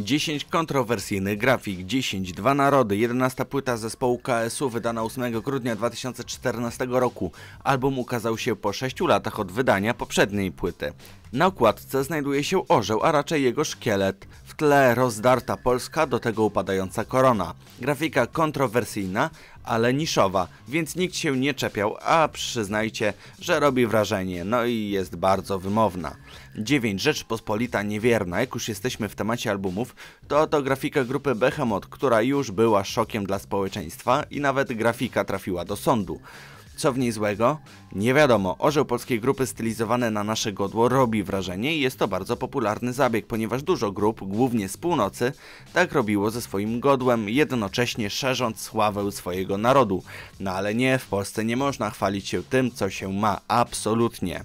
10 kontrowersyjnych grafik, 10 Dwa Narody, 11 płyta zespołu KSU wydana 8 grudnia 2014 roku. Album ukazał się po 6 latach od wydania poprzedniej płyty. Na okładce znajduje się orzeł, a raczej jego szkielet tle rozdarta Polska, do tego upadająca korona. Grafika kontrowersyjna, ale niszowa, więc nikt się nie czepiał, a przyznajcie, że robi wrażenie, no i jest bardzo wymowna. 9. Rzeczpospolita Niewierna. Jak już jesteśmy w temacie albumów, to oto grafika grupy Behemoth, która już była szokiem dla społeczeństwa i nawet grafika trafiła do sądu. Co w niej złego? Nie wiadomo. Orzeł polskiej grupy stylizowane na nasze godło robi wrażenie i jest to bardzo popularny zabieg, ponieważ dużo grup, głównie z północy, tak robiło ze swoim godłem, jednocześnie szerząc sławę swojego narodu. No ale nie, w Polsce nie można chwalić się tym, co się ma. Absolutnie.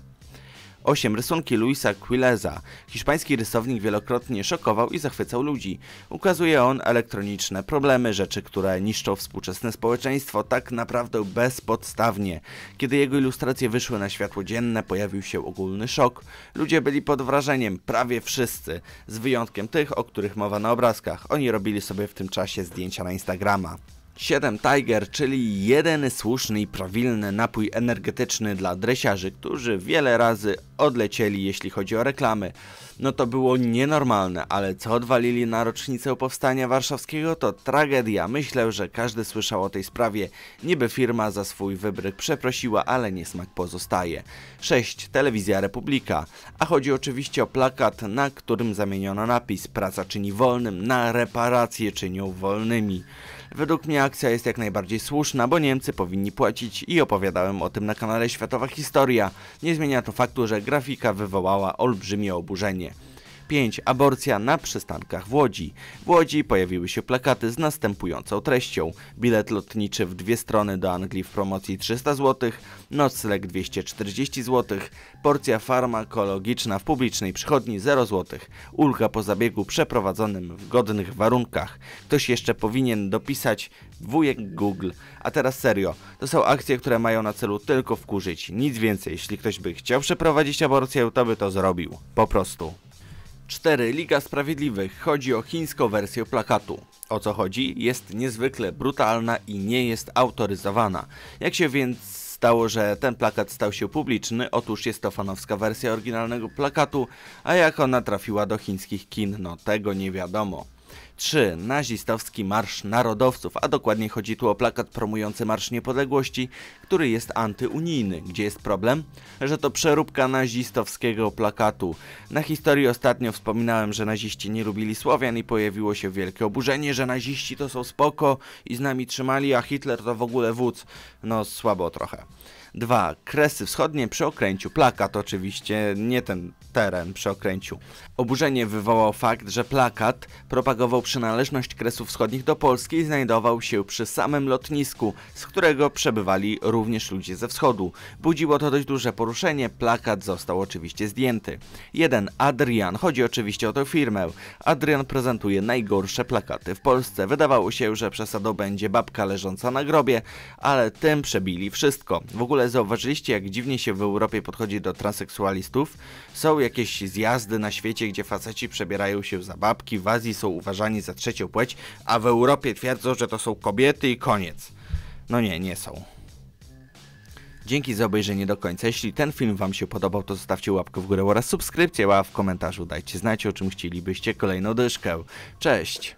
8. Rysunki Luisa Quileza. Hiszpański rysownik wielokrotnie szokował i zachwycał ludzi. Ukazuje on elektroniczne problemy, rzeczy, które niszczą współczesne społeczeństwo tak naprawdę bezpodstawnie. Kiedy jego ilustracje wyszły na światło dzienne, pojawił się ogólny szok. Ludzie byli pod wrażeniem, prawie wszyscy, z wyjątkiem tych, o których mowa na obrazkach. Oni robili sobie w tym czasie zdjęcia na Instagrama. 7 Tiger, czyli jeden słuszny i prawilny napój energetyczny dla dresiarzy, którzy wiele razy odlecieli jeśli chodzi o reklamy no to było nienormalne, ale co odwalili na rocznicę powstania warszawskiego to tragedia. Myślę, że każdy słyszał o tej sprawie. Niby firma za swój wybryk przeprosiła, ale niesmak pozostaje. 6. Telewizja Republika. A chodzi oczywiście o plakat, na którym zamieniono napis Praca czyni wolnym, na reparacje czynią wolnymi. Według mnie akcja jest jak najbardziej słuszna, bo Niemcy powinni płacić i opowiadałem o tym na kanale Światowa Historia. Nie zmienia to faktu, że grafika wywołała olbrzymie oburzenie. 5. Aborcja na przystankach w Łodzi. W Łodzi pojawiły się plakaty z następującą treścią. Bilet lotniczy w dwie strony do Anglii w promocji 300 zł, nocleg 240 zł, porcja farmakologiczna w publicznej przychodni 0 zł, ulga po zabiegu przeprowadzonym w godnych warunkach. Ktoś jeszcze powinien dopisać wujek Google. A teraz serio, to są akcje, które mają na celu tylko wkurzyć, nic więcej. Jeśli ktoś by chciał przeprowadzić aborcję, to by to zrobił. Po prostu. 4. Liga Sprawiedliwych. Chodzi o chińską wersję plakatu. O co chodzi? Jest niezwykle brutalna i nie jest autoryzowana. Jak się więc stało, że ten plakat stał się publiczny. Otóż jest to fanowska wersja oryginalnego plakatu, a jak ona trafiła do chińskich kin, no tego nie wiadomo. 3. Nazistowski Marsz Narodowców, a dokładnie chodzi tu o plakat promujący Marsz Niepodległości, który jest antyunijny. Gdzie jest problem? Że to przeróbka nazistowskiego plakatu. Na historii ostatnio wspominałem, że naziści nie lubili Słowian i pojawiło się wielkie oburzenie, że naziści to są spoko i z nami trzymali, a Hitler to w ogóle wódz. No słabo trochę. 2. Kresy wschodnie przy okręciu. Plakat oczywiście, nie ten teren przy okręciu. Oburzenie wywołał fakt, że plakat propagował przynależność Kresów Wschodnich do Polski i znajdował się przy samym lotnisku, z którego przebywali również ludzie ze wschodu. Budziło to dość duże poruszenie, plakat został oczywiście zdjęty. 1. Adrian. Chodzi oczywiście o tę firmę. Adrian prezentuje najgorsze plakaty w Polsce. Wydawało się, że przesadą będzie babka leżąca na grobie, ale tym przebili wszystko. W ogóle zauważyliście, jak dziwnie się w Europie podchodzi do transseksualistów? Są jakieś zjazdy na świecie, gdzie faceci przebierają się za babki, w Azji są uważani za trzecią płeć, a w Europie twierdzą, że to są kobiety i koniec. No nie, nie są. Dzięki za obejrzenie do końca. Jeśli ten film Wam się podobał, to zostawcie łapkę w górę oraz subskrypcję, a w komentarzu dajcie znać, o czym chcielibyście kolejną dyszkę. Cześć!